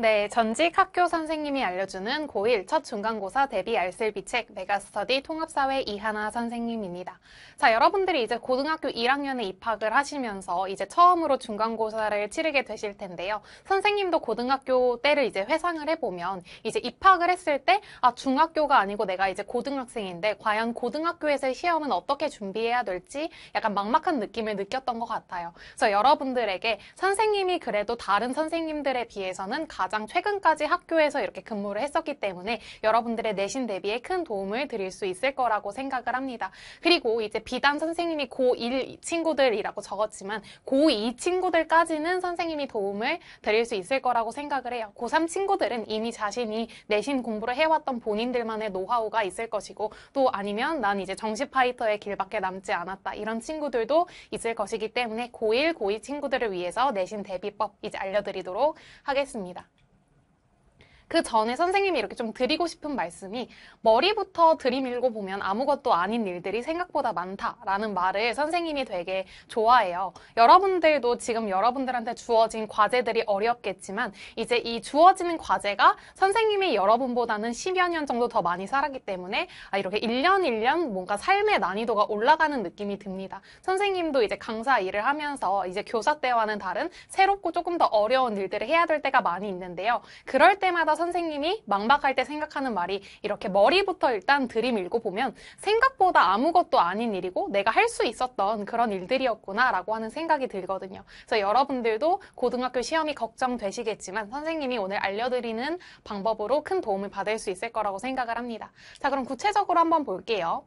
네, 전직 학교 선생님이 알려주는 고1 첫 중간고사 대비 알쓸비책 메가스터디 통합사회 이하나 선생님입니다. 자, 여러분들이 이제 고등학교 1학년에 입학을 하시면서 이제 처음으로 중간고사를 치르게 되실 텐데요. 선생님도 고등학교 때를 이제 회상을 해보면 이제 입학을 했을 때 아, 중학교가 아니고 내가 이제 고등학생인데 과연 고등학교에서의 시험은 어떻게 준비해야 될지 약간 막막한 느낌을 느꼈던 것 같아요. 그래서 여러분들에게 선생님이 그래도 다른 선생님들에 비해서는 가장 가장 최근까지 학교에서 이렇게 근무를 했었기 때문에 여러분들의 내신 대비에 큰 도움을 드릴 수 있을 거라고 생각을 합니다. 그리고 이제 비단 선생님이 고1 친구들이라고 적었지만 고2 친구들까지는 선생님이 도움을 드릴 수 있을 거라고 생각을 해요. 고3 친구들은 이미 자신이 내신 공부를 해왔던 본인들만의 노하우가 있을 것이고 또 아니면 난 이제 정시 파이터의 길밖에 남지 않았다 이런 친구들도 있을 것이기 때문에 고1, 고2 친구들을 위해서 내신 대비법 이제 알려드리도록 하겠습니다. 그 전에 선생님이 이렇게 좀 드리고 싶은 말씀이 머리부터 들이밀고 보면 아무것도 아닌 일들이 생각보다 많다라는 말을 선생님이 되게 좋아해요. 여러분들도 지금 여러분들한테 주어진 과제들이 어렵겠지만 이제 이 주어지는 과제가 선생님이 여러분보다는 10여 년 정도 더 많이 살았기 때문에 아, 이렇게 1년 1년 뭔가 삶의 난이도가 올라가는 느낌이 듭니다. 선생님도 이제 강사 일을 하면서 이제 교사 때와는 다른 새롭고 조금 더 어려운 일들을 해야 될 때가 많이 있는데요. 그럴 때마다 선생님이 망박할 때 생각하는 말이 이렇게 머리부터 일단 들이밀고 보면 생각보다 아무것도 아닌 일이고 내가 할 수 있었던 그런 일들이었구나라고 하는 생각이 들거든요. 그래서 여러분들도 고등학교 시험이 걱정되시겠지만 선생님이 오늘 알려드리는 방법으로 큰 도움을 받을 수 있을 거라고 생각을 합니다. 자, 그럼 구체적으로 한번 볼게요.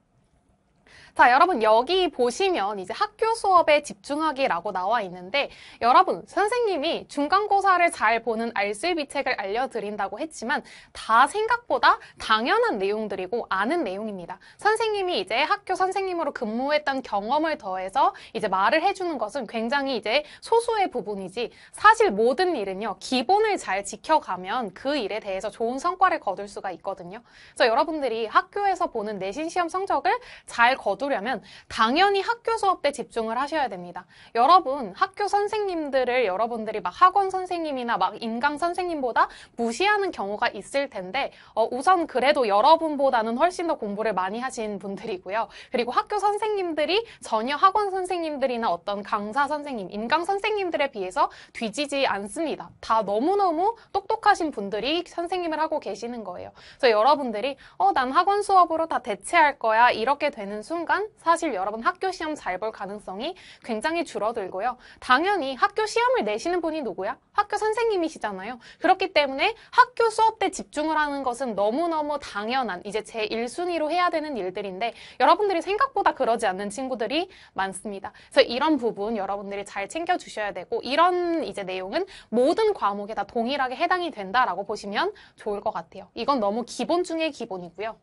자, 여러분 여기 보시면 이제 학교 수업에 집중하기라고 나와 있는데 여러분 선생님이 중간고사를 잘 보는 알쓸비 책을 알려드린다고 했지만 다 생각보다 당연한 내용들이고 아는 내용입니다. 선생님이 이제 학교 선생님으로 근무했던 경험을 더해서 이제 말을 해주는 것은 굉장히 이제 소수의 부분이지 사실 모든 일은요 기본을 잘 지켜가면 그 일에 대해서 좋은 성과를 거둘 수가 있거든요. 그래서 여러분들이 학교에서 보는 내신 시험 성적을 잘 거두 가져려면 당연히 학교 수업 때 집중을 하셔야 됩니다. 여러분 학교 선생님들을 여러분들이 막 학원 선생님이나 막 인강 선생님보다 무시하는 경우가 있을 텐데 어, 우선 그래도 여러분보다는 훨씬 더 공부를 많이 하신 분들이고요. 그리고 학교 선생님들이 전혀 학원 선생님들이나 어떤 강사 선생님, 인강 선생님들에 비해서 뒤지지 않습니다. 다 너무너무 똑똑하신 분들이 선생님을 하고 계시는 거예요. 그래서 여러분들이 어, 난 학원 수업으로 다 대체할 거야 이렇게 되는 순간 보니 사실 여러분 학교 시험 잘 볼 가능성이 굉장히 줄어들고요. 당연히 학교 시험을 내시는 분이 누구야? 학교 선생님이시잖아요. 그렇기 때문에 학교 수업 때 집중을 하는 것은 너무너무 당연한 이제 제1순위로 해야 되는 일들인데 여러분들이 생각보다 그러지 않는 친구들이 많습니다. 그래서 이런 부분 여러분들이 잘 챙겨주셔야 되고 이런 이제 내용은 모든 과목에 다 동일하게 해당이 된다라고 보시면 좋을 것 같아요. 이건 너무 기본 중의 기본이고요.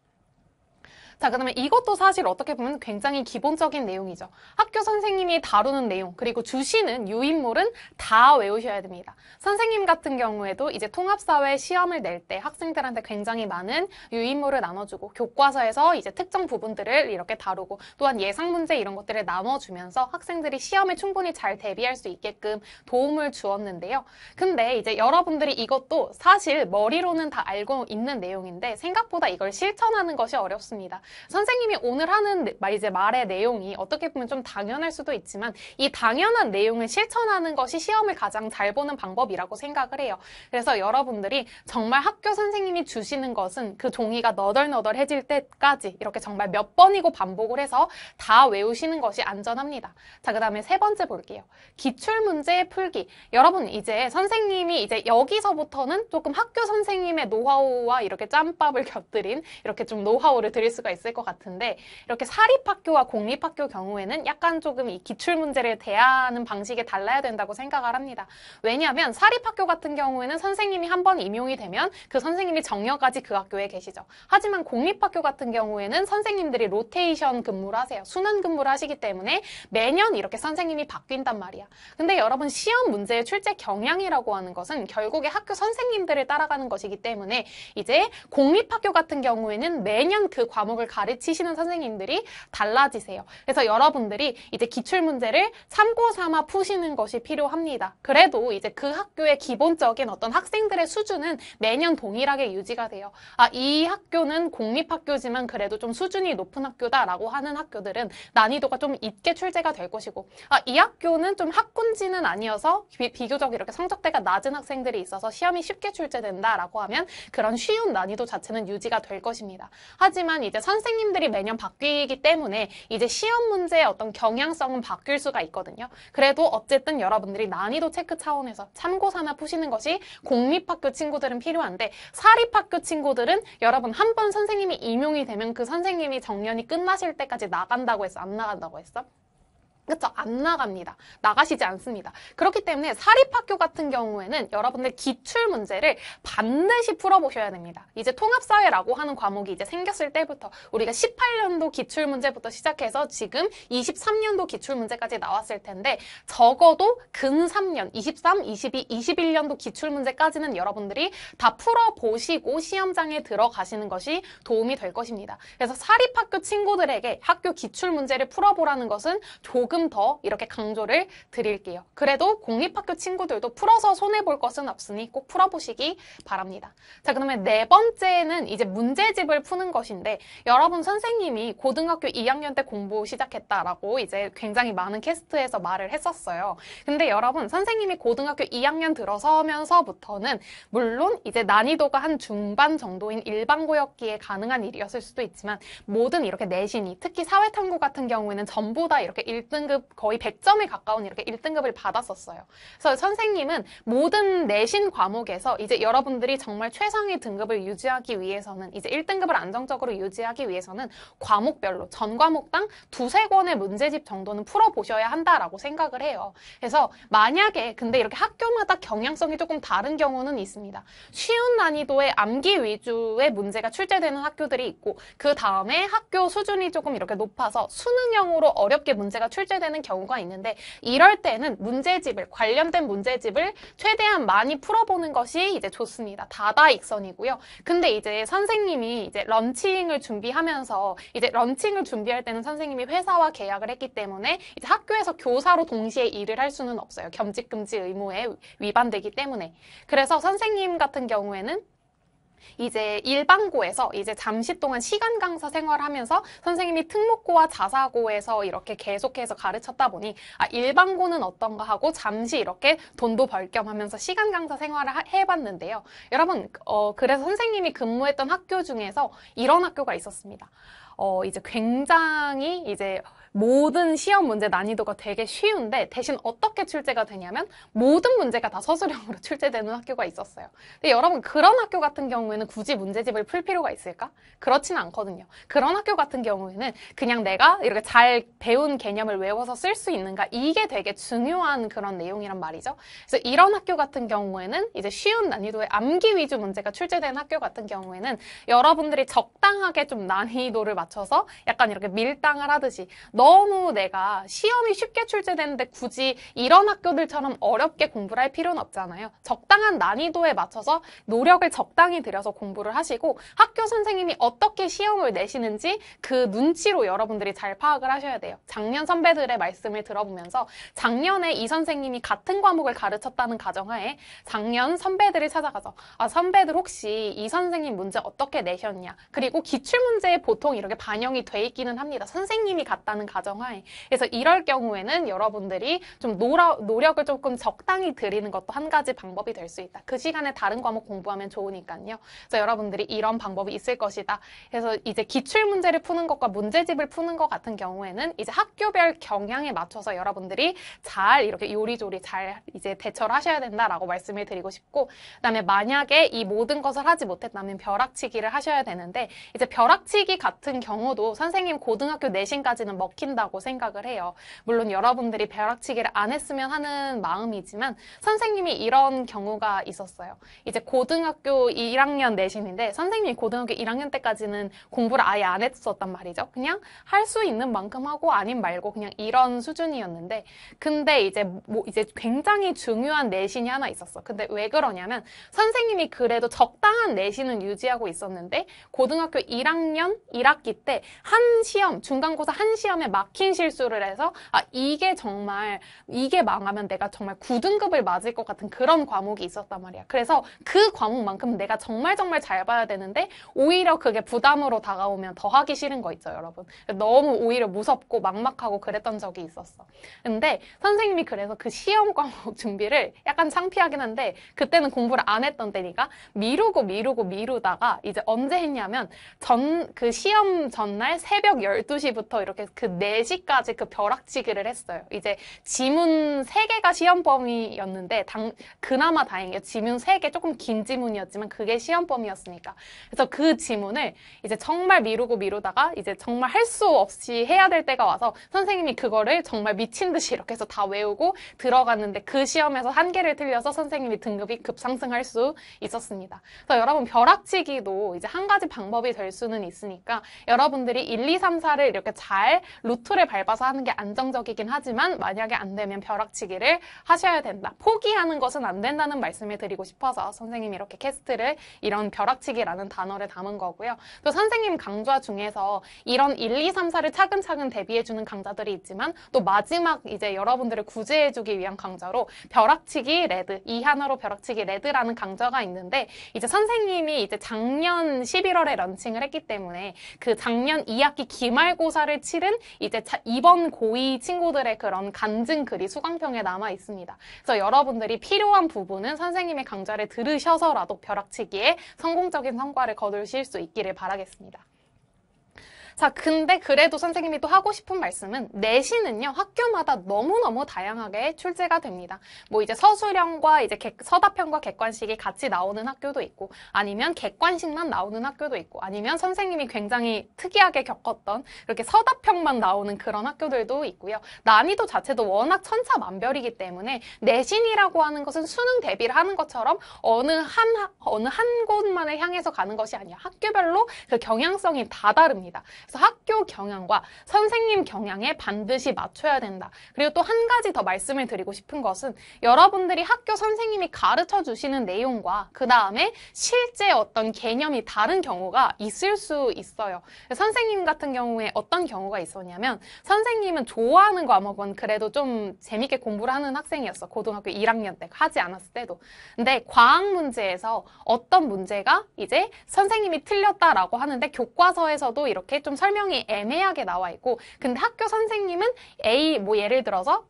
자, 그 다음에 이것도 사실 어떻게 보면 굉장히 기본적인 내용이죠. 학교 선생님이 다루는 내용, 그리고 주시는 유인물은 다 외우셔야 됩니다. 선생님 같은 경우에도 이제 통합사회 시험을 낼 때 학생들한테 굉장히 많은 유인물을 나눠주고 교과서에서 이제 특정 부분들을 이렇게 다루고 또한 예상 문제 이런 것들을 나눠주면서 학생들이 시험에 충분히 잘 대비할 수 있게끔 도움을 주었는데요. 근데 이제 여러분들이 이것도 사실 머리로는 다 알고 있는 내용인데 생각보다 이걸 실천하는 것이 어렵습니다. 선생님이 오늘 하는 이제 말의 내용이 어떻게 보면 좀 당연할 수도 있지만 이 당연한 내용을 실천하는 것이 시험을 가장 잘 보는 방법이라고 생각을 해요. 그래서 여러분들이 정말 학교 선생님이 주시는 것은 그 종이가 너덜너덜해질 때까지 이렇게 정말 몇 번이고 반복을 해서 다 외우시는 것이 안전합니다. 자, 그 다음에 세 번째 볼게요. 기출문제 풀기. 여러분 이제 선생님이 이제 여기서부터는 조금 학교 선생님의 노하우와 이렇게 짬밥을 곁들인 이렇게 좀 노하우를 드릴 수가 있어요. 있을 것 같은데 이렇게 사립학교와 공립학교 경우에는 약간 조금 이 기출 문제를 대하는 방식이 달라야 된다고 생각을 합니다. 왜냐하면 사립학교 같은 경우에는 선생님이 한번 임용이 되면 그 선생님이 정년까지 그 학교에 계시죠. 하지만 공립학교 같은 경우에는 선생님들이 로테이션 근무를 하세요. 수능 근무를 하시기 때문에 매년 이렇게 선생님이 바뀐단 말이야. 근데 여러분 시험 문제의 출제 경향이라고 하는 것은 결국에 학교 선생님들을 따라가는 것이기 때문에 이제 공립학교 같은 경우에는 매년 그 과목을 과목을 가르치시는 선생님들이 달라지세요. 그래서 여러분들이 이제 기출문제를 참고 삼아 푸시는 것이 필요합니다. 그래도 이제 그 학교의 기본적인 어떤 학생들의 수준은 매년 동일하게 유지가 돼요. 아, 이 학교는 공립학교지만 그래도 좀 수준이 높은 학교다라고 하는 학교들은 난이도가 좀 있게 출제가 될 것이고 아, 이 학교는 좀 학군지는 아니어서 비, 교적 이렇게 성적대가 낮은 학생들이 있어서 시험이 쉽게 출제된다라고 하면 그런 쉬운 난이도 자체는 유지가 될 것입니다. 하지만 이제 선생님들이 매년 바뀌기 때문에 이제 시험 문제의 어떤 경향성은 바뀔 수가 있거든요. 그래도 어쨌든 여러분들이 난이도 체크 차원에서 참고 삼아 푸시는 것이 공립학교 친구들은 필요한데 사립학교 친구들은 여러분 한 번 선생님이 임용이 되면 그 선생님이 정년이 끝나실 때까지 나간다고 했어? 안 나간다고 했어? 그렇죠? 안 나갑니다. 나가시지 않습니다. 그렇기 때문에 사립학교 같은 경우에는 여러분들 기출 문제를 반드시 풀어보셔야 됩니다. 이제 통합사회라고 하는 과목이 이제 생겼을 때부터 우리가 18년도 기출 문제부터 시작해서 지금 23년도 기출 문제까지 나왔을 텐데 적어도 근 3년, 23, 22, 21년도 기출 문제까지는 여러분들이 다 풀어보시고 시험장에 들어가시는 것이 도움이 될 것입니다. 그래서 사립학교 친구들에게 학교 기출 문제를 풀어보라는 것은 조금 조금 더 이렇게 강조를 드릴게요. 그래도 공립학교 친구들도 풀어서 손해볼 것은 없으니 꼭 풀어보시기 바랍니다. 자, 그러면 네 번째는 이제 문제집을 푸는 것인데 여러분 선생님이 고등학교 2학년 때 공부 시작했다라고 이제 굉장히 많은 캐스트에서 말을 했었어요. 근데 여러분 선생님이 고등학교 2학년 들어서면서부터는 물론 이제 난이도가 한 중반 정도인 일반고였기에 가능한 일이었을 수도 있지만 모든 이렇게 내신이 특히 사회탐구 같은 경우에는 전부 다 이렇게 1등 1등급 거의 100점에 가까운 이렇게 1등급을 받았었어요. 그래서 선생님은 모든 내신 과목에서 이제 여러분들이 정말 최상의 등급을 유지하기 위해서는 이제 1등급을 안정적으로 유지하기 위해서는 과목별로 전 과목당 두세 권의 문제집 정도는 풀어보셔야 한다라고 생각을 해요. 그래서 만약에 근데 이렇게 학교마다 경향성이 조금 다른 경우는 있습니다. 쉬운 난이도의 암기 위주의 문제가 출제되는 학교들이 있고 그 다음에 학교 수준이 조금 이렇게 높아서 수능형으로 어렵게 문제가 출제 출제되는 경우가 있는데 이럴 때는 문제집을 관련된 문제집을 최대한 많이 풀어보는 것이 이제 좋습니다. 다다익선이고요. 근데 이제 선생님이 이제 런칭을 준비하면서 이제 런칭을 준비할 때는 선생님이 회사와 계약을 했기 때문에 이제 학교에서 교사로 동시에 일을 할 수는 없어요. 겸직 금지 의무에 위반되기 때문에. 그래서 선생님 같은 경우에는 이제 일반고에서 이제 잠시 동안 시간 강사 생활하면서 선생님이 특목고와 자사고에서 이렇게 계속해서 가르쳤다 보니 아, 일반고는 어떤가 하고 잠시 이렇게 돈도 벌 겸 하면서 시간 강사 생활을 하, 해봤는데요. 여러분 어, 그래서 선생님이 근무했던 학교 중에서 이런 학교가 있었습니다. 어, 이제 굉장히 이제 모든 시험 문제 난이도가 되게 쉬운데 대신 어떻게 출제가 되냐면 모든 문제가 다 서술형으로 출제되는 학교가 있었어요. 근데 여러분 그런 학교 같은 경우에는 굳이 문제집을 풀 필요가 있을까? 그렇진 않거든요. 그런 학교 같은 경우에는 그냥 내가 이렇게 잘 배운 개념을 외워서 쓸 수 있는가 이게 되게 중요한 그런 내용이란 말이죠. 그래서 이런 학교 같은 경우에는 이제 쉬운 난이도의 암기 위주 문제가 출제된 학교 같은 경우에는 여러분들이 적당하게 좀 난이도를 맞춰서 약간 이렇게 밀당을 하듯이 너무 내가 시험이 쉽게 출제되는데 굳이 이런 학교들처럼 어렵게 공부를 할 필요는 없잖아요. 적당한 난이도에 맞춰서 노력을 적당히 들여서 공부를 하시고 학교 선생님이 어떻게 시험을 내시는지 그 눈치로 여러분들이 잘 파악을 하셔야 돼요. 작년 선배들의 말씀을 들어보면서 작년에 이 선생님이 같은 과목을 가르쳤다는 가정하에 작년 선배들을 찾아가서 아 선배들 혹시 이 선생님 문제 어떻게 내셨냐 그리고 기출문제에 보통 이렇게 반영이 돼 있기는 합니다. 선생님이 갔다는 가정하에 그래서 이럴 경우에는 여러분들이 좀 노라, 노력을 조금 적당히 드리는 것도 한 가지 방법이 될 수 있다. 그 시간에 다른 과목 공부하면 좋으니까요. 그래서 여러분들이 이런 방법이 있을 것이다. 그래서 이제 기출 문제를 푸는 것과 문제집을 푸는 것 같은 경우에는 이제 학교별 경향에 맞춰서 여러분들이 잘 이렇게 요리조리 잘 이제 대처를 하셔야 된다라고 말씀을 드리고 싶고 그다음에 만약에 이 모든 것을 하지 못했다면 벼락치기를 하셔야 되는데 이제 벼락치기 같은 경우도 선생님 고등학교 내신까지는 먹기 시킨다고 생각을 해요. 물론 여러분들이 벼락치기를 안 했으면 하는 마음이지만 선생님이 이런 경우가 있었어요. 이제 고등학교 1학년 내신인데 선생님이 고등학교 1학년 때까지는 공부를 아예 안 했었단 말이죠. 그냥 할 수 있는 만큼 하고 아닌 말고 그냥 이런 수준이었는데 근데 이제 뭐 이제 굉장히 중요한 내신이 하나 있었어. 근데 왜 그러냐면 선생님이 그래도 적당한 내신은 유지하고 있었는데 고등학교 1학년 1학기 때 한 시험 중간고사 한 시험에 막힌 실수를 해서 아 이게 정말 이게 망하면 내가 정말 9등급을 맞을 것 같은 그런 과목이 있었단 말이야. 그래서 그 과목만큼 내가 정말 정말 잘 봐야 되는데 오히려 그게 부담으로 다가오면 더 하기 싫은 거 있죠, 여러분. 너무 오히려 무섭고 막막하고 그랬던 적이 있었어. 근데 선생님이 그래서 그 시험 과목 준비를 약간 창피하긴 한데 그때는 공부를 안 했던 때니까 미루고 미루고 미루다가 이제 언제 했냐면 전 그 시험 전날 새벽 12시부터 이렇게 그 4시까지 그 벼락치기를 했어요. 이제 지문 3개가 시험 범위였는데 당, 그나마 다행이에요. 지문 3개 조금 긴 지문이었지만 그게 시험 범위였으니까. 그래서 그 지문을 이제 정말 미루고 미루다가 이제 정말 할 수 없이 해야 될 때가 와서 선생님이 그거를 정말 미친 듯이 이렇게 해서 다 외우고 들어갔는데 그 시험에서 한 개를 틀려서 선생님이 등급이 급상승할 수 있었습니다. 그래서 여러분 벼락치기도 이제 한 가지 방법이 될 수는 있으니까 여러분들이 1, 2, 3, 4를 이렇게 잘 로트를 밟아서 하는 게 안정적이긴 하지만 만약에 안 되면 벼락치기를 하셔야 된다. 포기하는 것은 안 된다는 말씀을 드리고 싶어서 선생님이 이렇게 캐스트를 이런 벼락치기라는 단어를 담은 거고요. 또 선생님 강좌 중에서 이런 1, 2, 3, 4를 차근차근 대비해주는 강좌들이 있지만 또 마지막 이제 여러분들을 구제해주기 위한 강좌로 벼락치기 레드, 이 하나로 벼락치기 레드라는 강좌가 있는데 이제 선생님이 이제 작년 11월에 런칭을 했기 때문에 그 작년 2학기 기말고사를 치른 이제 이번 고위 친구들의 그런 간증 글이 수강평에 남아 있습니다. 그래서 여러분들이 필요한 부분은 선생님의 강좌를 들으셔서라도 벼락치기에 성공적인 성과를 거두실 수 있기를 바라겠습니다. 자, 근데 그래도 선생님이 또 하고 싶은 말씀은 내신은요, 학교마다 너무너무 다양하게 출제가 됩니다. 뭐 이제 서술형과 이제 객, 서답형과 객관식이 같이 나오는 학교도 있고, 아니면 객관식만 나오는 학교도 있고, 아니면 선생님이 굉장히 특이하게 겪었던 그렇게 서답형만 나오는 그런 학교들도 있고요. 난이도 자체도 워낙 천차만별이기 때문에 내신이라고 하는 것은 수능 대비를 하는 것처럼 어느 한, 어느 한 곳만을 향해서 가는 것이 아니라 학교별로 그 경향성이 다 다릅니다. 그래서 학교 경향과 선생님 경향에 반드시 맞춰야 된다. 그리고 또 한 가지 더 말씀을 드리고 싶은 것은 여러분들이 학교 선생님이 가르쳐 주시는 내용과 그 다음에 실제 어떤 개념이 다른 경우가 있을 수 있어요. 선생님 같은 경우에 어떤 경우가 있었냐면 선생님은 좋아하는 과목은 그래도 좀 재밌게 공부를 하는 학생이었어. 고등학교 1학년 때 하지 않았을 때도. 근데 과학 문제에서 어떤 문제가 이제 선생님이 틀렸다라고 하는데 교과서에서도 이렇게 좀좀 설명이 애매하게 나와 있고 근데 학교 선생님은 A 뭐 예를 들어서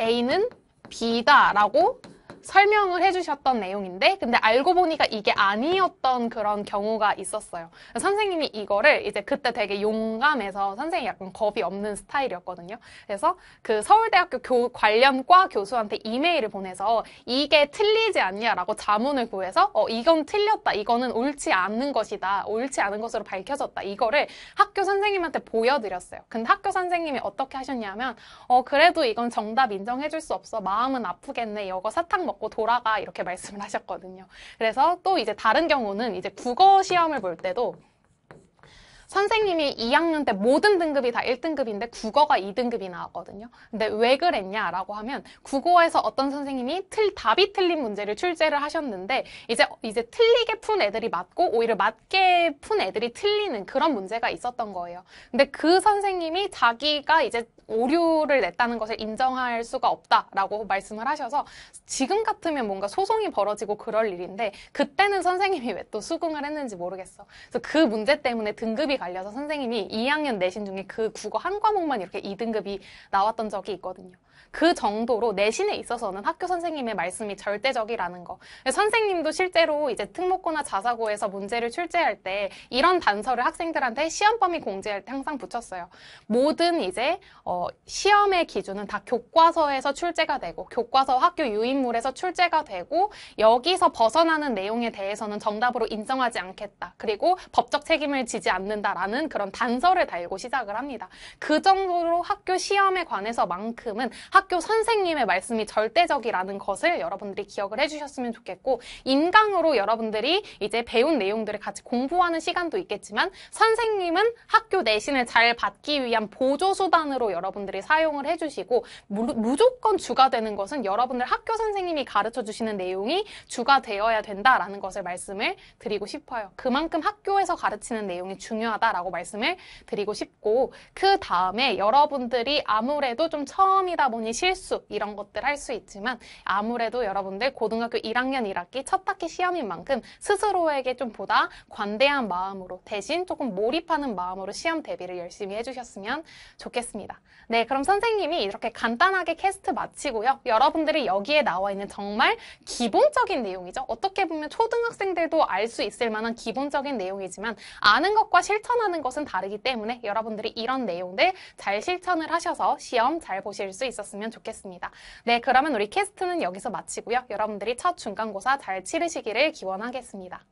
A는 B다라고 설명을 해주셨던 내용인데 근데 알고 보니까 이게 아니었던 그런 경우가 있었어요. 선생님이 이거를 이제 그때 되게 용감해서 선생님이 약간 겁이 없는 스타일이었거든요. 그래서 그 서울대학교 교, 관련 과 교수한테 이메일을 보내서 이게 틀리지 않냐라고 자문을 구해서 어 이건 틀렸다, 이거는 옳지 않는 것이다, 옳지 않은 것으로 밝혀졌다 이거를 학교 선생님한테 보여드렸어요. 근데 학교 선생님이 어떻게 하셨냐면 어 그래도 이건 정답 인정해줄 수 없어 마음은 아프겠네 이거 사탕 먹 먹고 돌아가 이렇게 말씀을 하셨거든요. 그래서 또 이제 다른 경우는 이제 국어 시험을 볼 때도 선생님이 2학년 때 모든 등급이 다 1등급인데 국어가 2등급이 나왔거든요. 근데 왜 그랬냐라고 하면 국어에서 어떤 선생님이 틀 답이 틀린 문제를 출제를 하셨는데 이제 이제 틀리게 푼 애들이 맞고 오히려 맞게 푼 애들이 틀리는 그런 문제가 있었던 거예요. 근데 그 선생님이 자기가 이제 오류를 냈다는 것을 인정할 수가 없다라고 말씀을 하셔서 지금 같으면 뭔가 소송이 벌어지고 그럴 일인데 그때는 선생님이 왜 또 수긍을 했는지 모르겠어. 그래서 그 문제 때문에 등급이 갈려서 선생님이 2학년 내신 중에 그 국어 한 과목만 이렇게 2등급이 나왔던 적이 있거든요. 그 정도로 내신에 있어서는 학교 선생님의 말씀이 절대적이라는 거. 선생님도 실제로 이제 특목고나 자사고에서 문제를 출제할 때 이런 단서를 학생들한테 시험 범위 공제할 때 항상 붙였어요. 모든 이제 어, 시험의 기준은 다 교과서에서 출제가 되고 교과서 학교 유인물에서 출제가 되고 여기서 벗어나는 내용에 대해서는 정답으로 인정하지 않겠다. 그리고 법적 책임을 지지 않는다라는 그런 단서를 달고 시작을 합니다. 그 정도로 학교 시험에 관해서만큼은 학 학교 선생님의 말씀이 절대적이라는 것을 여러분들이 기억을 해주셨으면 좋겠고 인강으로 여러분들이 이제 배운 내용들을 같이 공부하는 시간도 있겠지만 선생님은 학교 내신을 잘 받기 위한 보조 수단으로 여러분들이 사용을 해주시고 무조건 주가 되는 것은 여러분들 학교 선생님이 가르쳐 주시는 내용이 주가 되어야 된다라는 것을 말씀을 드리고 싶어요. 그만큼 학교에서 가르치는 내용이 중요하다라고 말씀을 드리고 싶고 그 다음에 여러분들이 아무래도 좀 처음이다 보니 당히 실수 이런 것들 할 수 있지만 아무래도 여러분들 고등학교 1학년 1학기 첫 학기 시험인 만큼 스스로에게 좀 보다 관대한 마음으로 대신 조금 몰입하는 마음으로 시험 대비를 열심히 해주셨으면 좋겠습니다. 네, 그럼 선생님이 이렇게 간단하게 캐스트 마치고요. 여러분들이 여기에 나와 있는 정말 기본적인 내용이죠. 어떻게 보면 초등학생들도 알 수 있을 만한 기본적인 내용이지만 아는 것과 실천하는 것은 다르기 때문에 여러분들이 이런 내용들 잘 실천을 하셔서 시험 잘 보실 수 있었으면 주셨으면 좋겠습니다. 네, 그러면 우리 캐스트는 여기서 마치고요. 여러분들이 첫 중간고사 잘 치르시기를 기원하겠습니다.